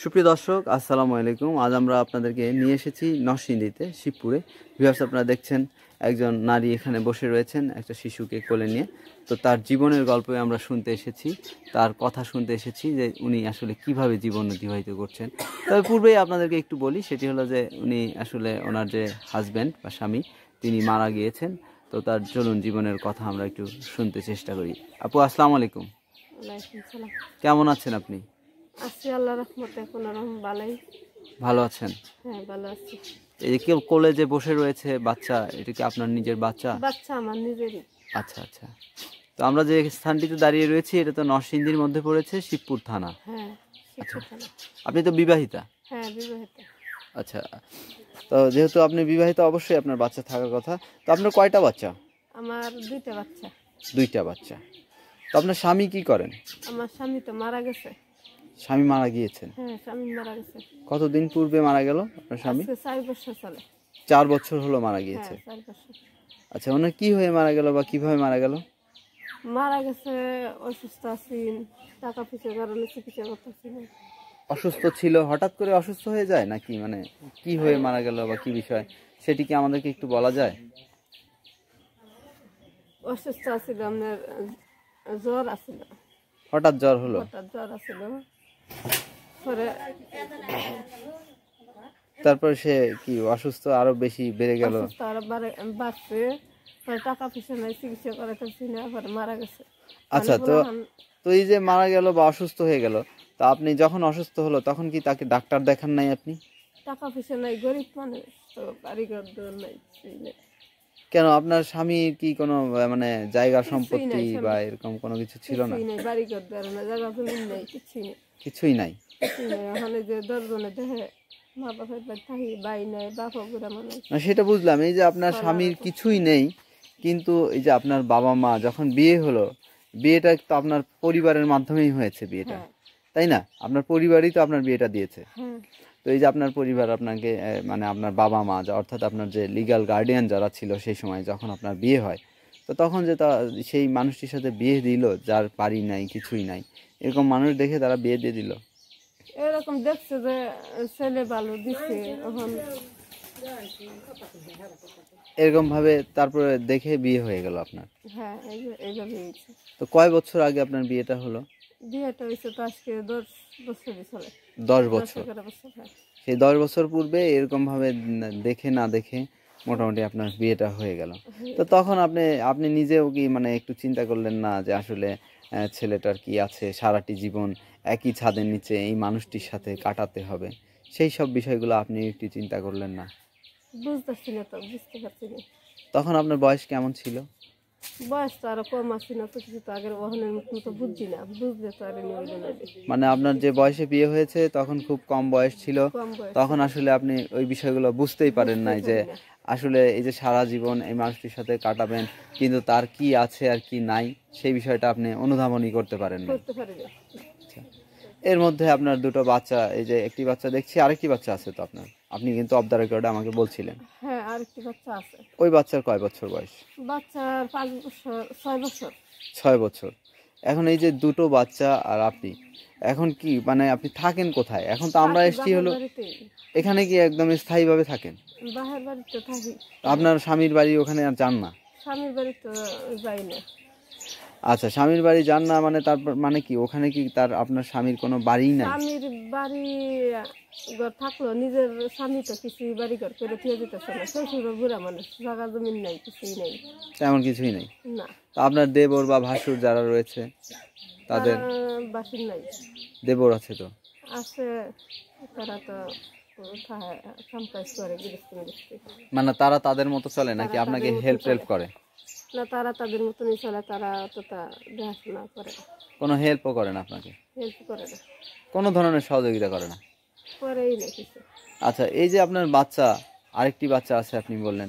সুপ্রিয় দর্শক আসসালামু আলাইকুম আজ আমরা আপনাদেরকে নিয়ে এসেছি নরসিংদীতে শিবপুরে বিহার্স আপনারা দেখছেন একজন নারী এখানে বসে রয়েছেন একটা শিশুকে কোলে নিয়ে তো তার জীবনের গল্প আমরা শুনতে এসেছি তার কথা শুনতে এসেছি যে উনি আসলে কিভাবে জীবন অতিবাহিত করছেন তবে পূর্বেই আপনাদেরকে একটু বলি সেটি হলো যে উনি আসলে ওনার যে হাজব্যান্ড বা স্বামী তিনি মারা গিয়েছেন তো তার চলুন জীবনের কথা আমরা একটু শুনতে চেষ্টা করি আপু আসসালামু আলাইকুম কেমন আছেন আপনি আছি আল্লাহ রহমতে কোনো রকম ভালোই ভালো আছেন হ্যাঁ ভালো আছি এই যে কেউ কলেজে বসে রয়েছে বাচ্চা এটা কি আপনার নিজের বাচ্চা বাচ্চা আমার নিজেরই আচ্ছা আচ্ছা তো আমরা যে স্থানটিতে দাঁড়িয়ে রয়েছি এটা তো নরসিংদীর মধ্যে পড়েছে শিবপুর থানা হ্যাঁ আচ্ছা আপনি তো বিবাহিতা হ্যাঁ বিবাহিতা আচ্ছা তো যেহেতু আপনি বিবাহিত অবশ্যই আপনার বাচ্চা থাকার কথা তো আপনার কয়টা বাচ্চা আমার দুইটা বাচ্চা দুইটা বাচ্চা তো আপনার স্বামী কি করেন আমার স্বামী তো মারা গেছে স্বামী মারা গিয়েছেন হ্যাঁ, কতদিন পূর্বে মারা গেল স্বামী চার বছর হলো মারা গিয়েছে হ্যাঁ, আচ্ছা ওনার কি হয়ে মারা গেল বা কিভাবে মারা গেল মারা গেছে অসুস্থ আছেন টাকা কারণে চিকিৎসা অসুস্থ ছিল হঠাৎ করে অসুস্থ হয়ে যায় নাকি মানে কি হয়ে মারা গেল বা কি বিষয় সেটি কি আমাদেরকে একটু বলা যায় অসুস্থ আছিল আপনার জ্বর আছিল হঠাৎ জ্বর হলো হঠাৎ জ্বর আছিল তারপর সে কি অসুস্থ আরো বেশি বেড়ে গেল টাকা পয়সা নাই চিকিৎসা করাতেছি না মারা গেছে আচ্ছা তো তো এই যে মারা গেল বা অসুস্থ হয়ে গেল তা আপনি যখন অসুস্থ হলো তখন কি তাকে ডাক্তার দেখান নাই আপনি টাকা পয়সা নাই গরিব মানুষ তো বাড়ি ঘর দৌড় নাই কেন আপনার স্বামী কি কোনো মানে জায়গা সম্পত্তি বা এরকম কোনো কিছু ছিল না বাড়ি ঘর দৌড় না জায়গা জমি নাই কিছুই নেই কিছুই নাই সেটা বুঝলাম এই যে আপনার স্বামীর কিছুই নেই কিন্তু এই যে আপনার বাবা মা যখন বিয়ে হলো বিয়েটা তো আপনার পরিবারের মাধ্যমেই হয়েছে বিয়েটা হ্যাঁ। তাই না আপনার পরিবারই তো আপনার বিয়েটা দিয়েছে হ্যাঁ। তো এই যে আপনার পরিবার আপনাকে মানে আপনার বাবা মা যা অর্থাৎ আপনার যে লিগাল গার্ডিয়ান যারা ছিল সেই সময় যখন আপনার বিয়ে হয় তো তখন যে তা সেই মানুষটির সাথে বিয়ে দিল যার বাড়ি নাই কিছুই নাই এরকম মানুষ দেখে তারা বিয়ে দিয়ে দিল এরকম দেখছে যে ছেলে ভালো দিচ্ছে এখন এরকম ভাবে তারপরে দেখে বিয়ে হয়ে গেল আপনার হ্যাঁ তো কয় বছর আগে আপনার বিয়েটা হলো বিয়েটা দশ দশ বছর হ্যাঁ। সেই দশ বছর পূর্বে এরকম ভাবে দেখে না দেখে মোটামুটি আপনার বিয়েটা হয়ে গেল তো তখন আপনি আপনি নিজেও কি মানে একটু চিন্তা করলেন না যে আসলে ছেলেটার কি আছে সারাটি জীবন একই ছাদের নিচে এই মানুষটির সাথে কাটাতে হবে সেই সব বিষয়গুলো আপনি একটু চিন্তা করলেন না বুঝতেছি না তো বুঝতে পারছি তখন আপনার বয়স কেমন ছিল বয়স তো আরো কম আছে না তো কিছু তো আগের ওহনের মতন তো বুঝছি না বুঝতে তো আর মানে আপনার যে বয়সে বিয়ে হয়েছে তখন খুব কম বয়স ছিল তখন আসলে আপনি ওই বিষয়গুলো বুঝতেই পারেন নাই যে আসলে এই যে সারা জীবন এই মানুষটির সাথে কাটাবেন কিন্তু তার কি আছে আর কি নাই সেই বিষয়টা আপনি অনুধাবনই করতে পারেন আচ্ছা। এর মধ্যে আপনার দুটো বাচ্চা এই যে একটি বাচ্চা দেখছি আরেকটি বাচ্চা আছে তো আপনার আপনি কিন্তু অফ দ্য রেকর্ডে আমাকে বলছিলেন হ্যাঁ আর বাচ্চা আছে ওই বাচ্চার কয় বছর বয়স বাচ্চার পাঁচ বছর ছয় বছর বছর এখন এই যে দুটো বাচ্চা আর আপনি এখন কি মানে আপনি থাকেন কোথায় এখন তো আমরা এসছি হলো এখানে কি একদম স্থায়ীভাবে থাকেন আপনার স্বামীর বাড়ি ওখানে আর যান না স্বামীর বাড়ি তো যাই না আচ্ছা স্বামীর বাড়ি যান না মানে তারপর মানে কি ওখানে কি তার আপনার স্বামীর কোনো বাড়ি না স্বামীর বাড়ি ঘর থাকলো নিজের স্বামী তো কিছু বাড়ি ঘর করে দিয়ে দিতেছে না শ্বশুর বুড়া মানুষ জায়গা জমিন নাই কিছুই নাই তেমন কিছুই নাই না আপনার দেবর বা ভাসুর যারা রয়েছে তাদের ভাসুর নাই দেবর আছে তো আছে তারা তো মানে তারা তাদের মতো চলে নাকি আপনাকে হেল্প হেল্প করে না তারা তাদের মতনই চলে তারা অতটা দেখাশোনা করে কোনো হেল্পও করে না আপনাকে হেল্প করে না কোনো ধরনের সহযোগিতা করে না করেই না কিছু আচ্ছা এই যে আপনার বাচ্চা আরেকটি বাচ্চা আছে আপনি বললেন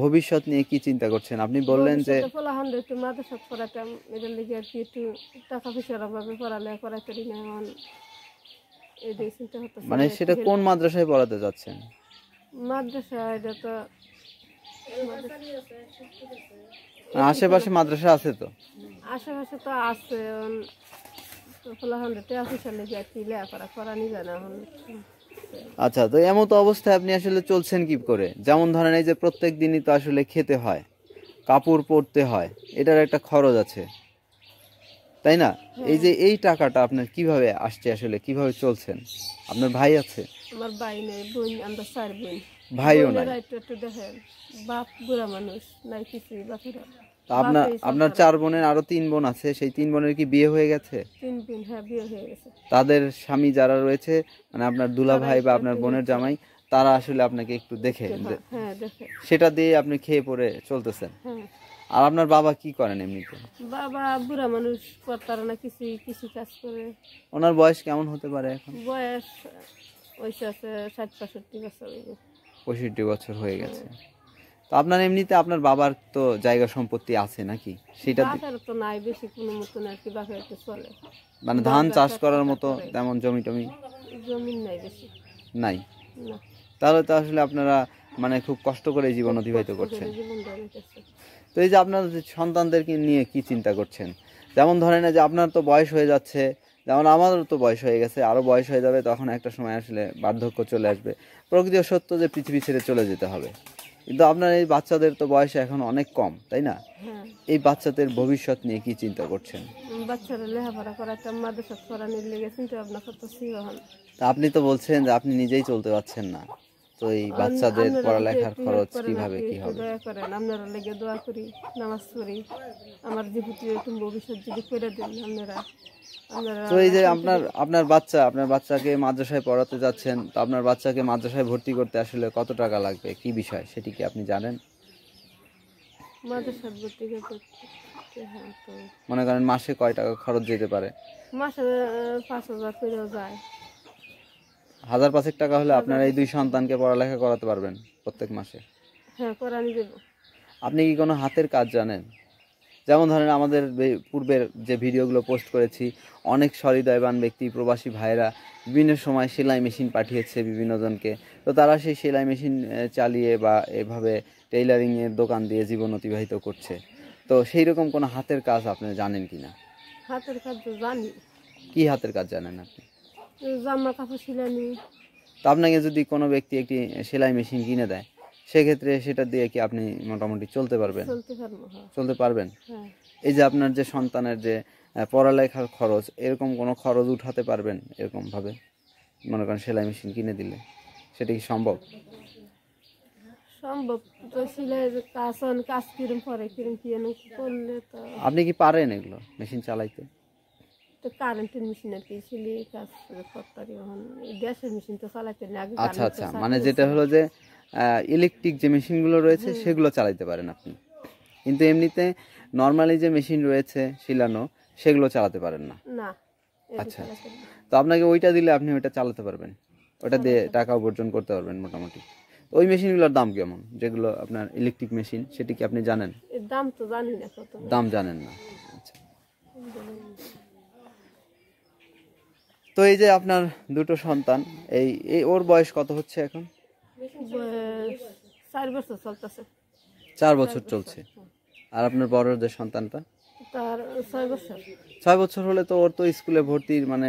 ভবিষ্যৎ নিয়ে কি চিন্তা করছেন আপনি বললেন যে মাদ্রাসা মানে সেটা কোন মাদ্রাসায় পড়াতে যাচ্ছেন তো মানে আশেপাশে মাদ্রাসা আছে তো আশেপাশে তো আছে ফলাহান আছে সালে যা কি লেখা করা নিবে না এখন আচ্ছা তো এমন তো অবস্থায় আপনি আসলে চলছেন কি করে যেমন ধরেন এই যে প্রত্যেক দিনই তো আসলে খেতে হয় কাপড় পরতে হয় এটার একটা খরচ আছে তাই না হ্যাঁ। এই যে এই টাকাটা আপনার কিভাবে আসছে আসলে কিভাবে চলছেন আপনার ভাই আছে আমার ভাই নেই বোন আমরা চার বোন ভাইও নাই একটু একটু দেখেন বাপ বুড়া মানুষ নাই কিছুই বাপেরা আপনার আপনার চার বোনের আরো তিন বোন আছে সেই তিন বোনের কি বিয়ে হয়ে গেছে হ্যাঁ, তাদের স্বামী যারা রয়েছে মানে আপনার দুলা ভাই বা আপনার বোনের জামাই তারা আসলে আপনাকে একটু দেখে হ্যাঁ, সেটা দিয়ে আপনি খেয়ে পরে চলতেছেন হ্যাঁ। আর আপনার বাবা কি করেন এমনিতে বাবা বুড়া মানুষ করতার না কিছু কিছু কাজ করে ওনার বয়স কেমন হতে পারে এখন বয়স ওই আছে ষাট পঁয়ষট্টি বছর পঁয়ষট্টি বছর হয়ে গেছে তো আপনার এমনিতে আপনার বাবার তো জায়গা সম্পত্তি আছে নাকি সেটা তো নাই বেশি কোনো কি চলে মানে ধান চাষ করার মতো তেমন জমি টমি জমি নাই বেশি নাই তাহলে তো আসলে আপনারা মানে খুব কষ্ট করে জীবন অতিবাহিত করছেন তো এই যে আপনার সন্তানদেরকে নিয়ে কি চিন্তা করছেন যেমন ধরে না যে আপনার তো বয়স হয়ে যাচ্ছে যেমন আমারও তো বয়স হয়ে গেছে আরও বয়স হয়ে যাবে তখন একটা সময় আসলে বার্ধক্য চলে আসবে প্রকৃতি সত্য যে পৃথিবী ছেড়ে চলে যেতে হবে কিন্তু আপনার এই বাচ্চাদের তো বয়স এখন অনেক কম তাই না হ্যাঁ। এই বাচ্চাদের ভবিষ্যৎ নিয়ে কি চিন্তা করছেন আপনি তো বলছেন যে আপনি নিজেই চলতে পারছেন না তো এই বাচ্চাদের পড়ালেখার খরচ কিভাবে কি হবে দয়া করেন আপনারা লেগে দোয়া করি নামাজ করি আমার ভবিষ্যৎ যদি করে দেন আপনারা তো এই যে আপনার আপনার বাচ্চা আপনার বাচ্চাকে মাদ্রাসায় পড়াতে যাচ্ছেন তো আপনার বাচ্চাকে মাদ্রাসায় ভর্তি করতে আসলে কত টাকা লাগবে কি বিষয় সেটি কি আপনি জানেন হ্যাঁ, মনে করেন মাসে কয় টাকা খরচ যেতে পারে মাসে পাঁচ হাজার পাঁচেক টাকা হলে আপনার এই দুই সন্তানকে পড়ালেখা করাতে পারবেন প্রত্যেক মাসে হ্যাঁ, আপনি কি কোনো হাতের কাজ জানেন যেমন ধরেন আমাদের পূর্বের যে ভিডিওগুলো পোস্ট করেছি অনেক সহৃদয়বান ব্যক্তি প্রবাসী ভাইরা বিভিন্ন সময় সেলাই মেশিন পাঠিয়েছে বিভিন্নজনকে তো তারা সেই সেলাই মেশিন চালিয়ে বা এভাবে টেইলারিংয়ের দোকান দিয়ে জীবন অতিবাহিত করছে তো সেই রকম কোনো হাতের কাজ আপনি জানেন কি না হাতের কাজ জানি কি হাতের কাজ জানেন আপনি জামা কাপড় সেলাই তো আপনাকে যদি কোনো ব্যক্তি একটি সেলাই মেশিন কিনে দেয় সেক্ষেত্রে সেটা দিয়ে কি আপনি মোটামুটি চলতে পারবেন চলতে হ্যাঁ। পারবেন হ্যাঁ। এই যে আপনার যে সন্তানের যে পড়ালেখার খরচ এরকম কোনো খরচ উঠাতে পারবেন এরকমভাবে মনে করেন সেলাই মেশিন কিনে দিলে সেটা কি সম্ভব সম্ভব করলে আপনি কি পারেন এগুলো মেশিন চালাইতে তো কারেন্টের মেশিন আর কি সেলাই কাজ করতে গ্যাসের মেশিন তো চালাতে লাগে আচ্ছা আচ্ছা মানে যেটা হলো যে ইলেকট্রিক যে মেশিনগুলো রয়েছে সেগুলো চালাইতে পারেন আপনি কিন্তু এমনিতে নর্মালি যে মেশিন রয়েছে শিলানো সেগুলো চালাতে পারেন না না আচ্ছা, আচ্ছা। তো আপনাকে ওইটা দিলে আপনি ওইটা চালাতে পারবেন ওটা দিয়ে টাকা উপার্জন করতে পারবেন মোটামুটি ওই মেশিনগুলোর দাম কেমন যেগুলো আপনার ইলেকট্রিক মেশিন সেটি কি আপনি জানেন দাম তো জানি না দাম জানেন না আচ্ছা তো এই যে আপনার দুটো সন্তান এই এই ওর বয়স কত হচ্ছে এখন চার বছর চলতেছে চার বছর চলছে আর আপনার বড় যে সন্তানটা ছয় বছর ছয় বছর হলে তো ওর তো স্কুলে ভর্তির মানে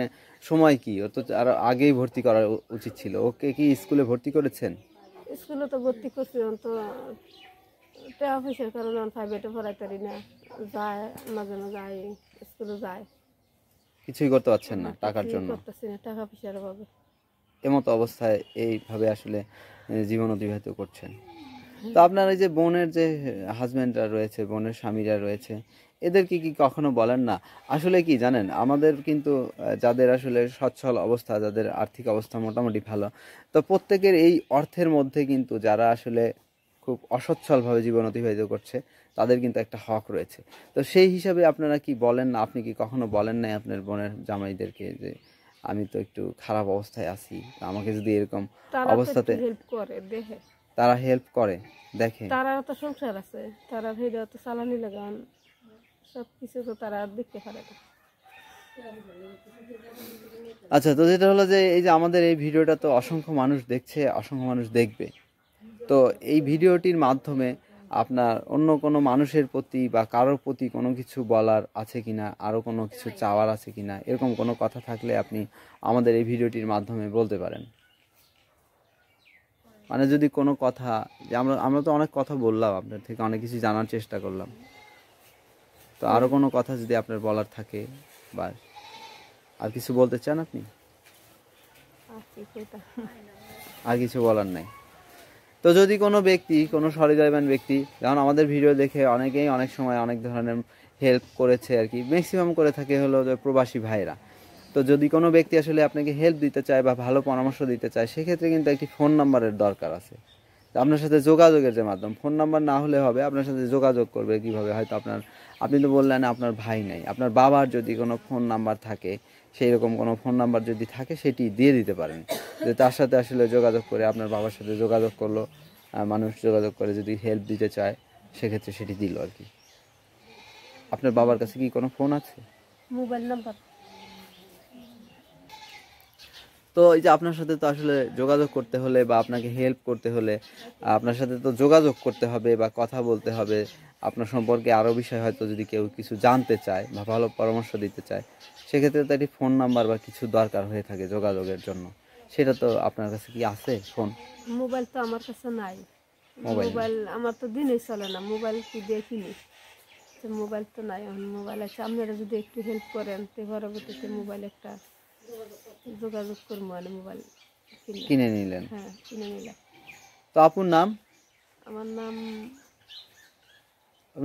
সময় কি ওর তো আর আগেই ভর্তি করা উচিত ছিল ওকে কি স্কুলে ভর্তি করেছেন স্কুলে তো ভর্তি করছি তো টাকা পয়সার কারণে প্রাইভেটে পড়াইতারি না যায় মাঝে মাঝে যায় স্কুলে যায় কিছুই করতে পারছেন না টাকার জন্য টাকা এমত অবস্থায় এইভাবে আসলে জীবন অতিবাহিত করছেন তো আপনার এই যে বোনের যে হাজব্যান্ডরা রয়েছে বোনের স্বামীরা রয়েছে এদেরকে কি কখনো বলেন না আসলে কি জানেন আমাদের কিন্তু যাদের আসলে সচ্ছল অবস্থা যাদের আর্থিক অবস্থা মোটামুটি ভালো তো প্রত্যেকের এই অর্থের মধ্যে কিন্তু যারা আসলে খুব অসচ্ছলভাবে জীবন অতিবাহিত করছে তাদের কিন্তু একটা হক রয়েছে তো সেই হিসাবে আপনারা কি বলেন না আপনি কি কখনো বলেন নাই আপনার বোনের জামাইদেরকে যে আমি তো একটু খারাপ অবস্থায় আছি আমাকে যদি এরকম অবস্থাতে হেল্প করে দেখে তারা হেল্প করে দেখে তারা তো সংসার আছে তারা ভিডিও তো চালানি লাগান সব কিছু তো তারা দেখতে পারে আচ্ছা তো যেটা হলো যে এই যে আমাদের এই ভিডিওটা তো অসংখ্য মানুষ দেখছে অসংখ্য মানুষ দেখবে তো এই ভিডিওটির মাধ্যমে আপনার অন্য কোনো মানুষের প্রতি বা কারোর প্রতি কোনো কিছু বলার আছে কি না আরও কোনো কিছু চাওয়ার আছে কি না এরকম কোনো কথা থাকলে আপনি আমাদের এই ভিডিওটির মাধ্যমে বলতে পারেন মানে যদি কোনো কথা যে আমরা আমরা তো অনেক কথা বললাম আপনার থেকে অনেক কিছু জানার চেষ্টা করলাম তো আরও কোনো কথা যদি আপনার বলার থাকে বা আর কিছু বলতে চান আপনি আর কিছু বলার নাই তো যদি কোনো ব্যক্তি কোনো সরিদয়বান ব্যক্তি যেমন আমাদের ভিডিও দেখে অনেকেই অনেক সময় অনেক ধরনের হেল্প করেছে আর কি ম্যাক্সিমাম করে থাকে হলো যে প্রবাসী ভাইরা তো যদি কোনো ব্যক্তি আসলে আপনাকে হেল্প দিতে চায় বা ভালো পরামর্শ দিতে চায় সেক্ষেত্রে কিন্তু একটি ফোন নাম্বারের দরকার আছে আপনার সাথে যোগাযোগের যে মাধ্যম ফোন নাম্বার না হলে হবে আপনার সাথে যোগাযোগ করবে কীভাবে হয়তো আপনার আপনি তো বললেন আপনার ভাই নাই আপনার বাবার যদি কোনো ফোন নাম্বার থাকে সেই রকম কোনো ফোন নাম্বার যদি থাকে সেটি দিয়ে দিতে পারেন যে তার সাথে আসলে যোগাযোগ করে আপনার বাবার সাথে যোগাযোগ করলো মানুষ যোগাযোগ করে যদি হেল্প দিতে চায় সেক্ষেত্রে সেটি দিল আর কি আপনার বাবার কাছে কি কোনো ফোন আছে মোবাইল নাম্বার তো এই যে আপনার সাথে তো আসলে যোগাযোগ করতে হলে বা আপনাকে হেল্প করতে হলে আপনার সাথে তো যোগাযোগ করতে হবে বা কথা বলতে হবে আপনার সম্পর্কে আরও বিষয় হয়তো যদি কেউ কিছু জানতে চায় বা ভালো পরামর্শ দিতে চায় সেক্ষেত্রে তো একটি ফোন নাম্বার বা কিছু দরকার হয়ে থাকে যোগাযোগের জন্য সেটা তো আপনার কাছে কি আছে ফোন মোবাইল তো আমার কাছে নাই মোবাইল আমার তো দিনই চলে না মোবাইল কি দিয়ে কিনি মোবাইল তো নাই এখন মোবাইল আছে আপনারা যদি একটু হেল্প করেন তো পরবর্তীতে মোবাইল একটা যোগাযোগ করবো মানে মোবাইল কিনে নিলেন হ্যাঁ কিনে নিলাম তো আপুর নাম আমার নাম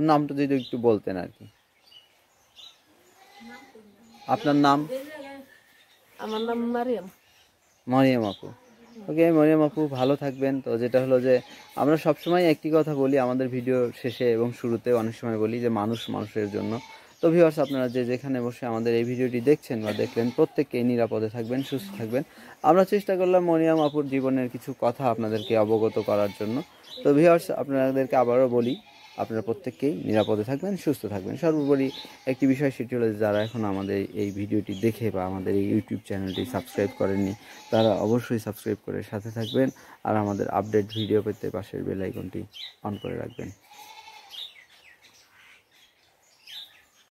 নামটা যদি একটু বলতেন আর কি আপনার নাম আমার নাম মারিয়াম মারিয়াম আপু ওকে মরিয়াম আপু ভালো থাকবেন তো যেটা হলো যে আমরা সবসময় একটি কথা বলি আমাদের ভিডিও শেষে এবং শুরুতে অনেক সময় বলি যে মানুষ মানুষের জন্য তো ভিউয়ার্স আপনারা যে যেখানে বসে আমাদের এই ভিডিওটি দেখছেন বা দেখলেন প্রত্যেককেই নিরাপদে থাকবেন সুস্থ থাকবেন আমরা চেষ্টা করলাম মরিয়াম আপুর জীবনের কিছু কথা আপনাদেরকে অবগত করার জন্য তো ভিউয়ার্স আপনাদেরকে আবারও বলি আপনারা প্রত্যেককেই নিরাপদে থাকবেন সুস্থ থাকবেন সর্বোপরি একটি বিষয় সেটি হলো যারা এখন আমাদের এই ভিডিওটি দেখে বা আমাদের এই ইউটিউব চ্যানেলটি সাবস্ক্রাইব করেননি তারা অবশ্যই সাবস্ক্রাইব করে সাথে থাকবেন আর আমাদের আপডেট ভিডিও পেতে পাশের বেলাইকনটি অন করে রাখবেন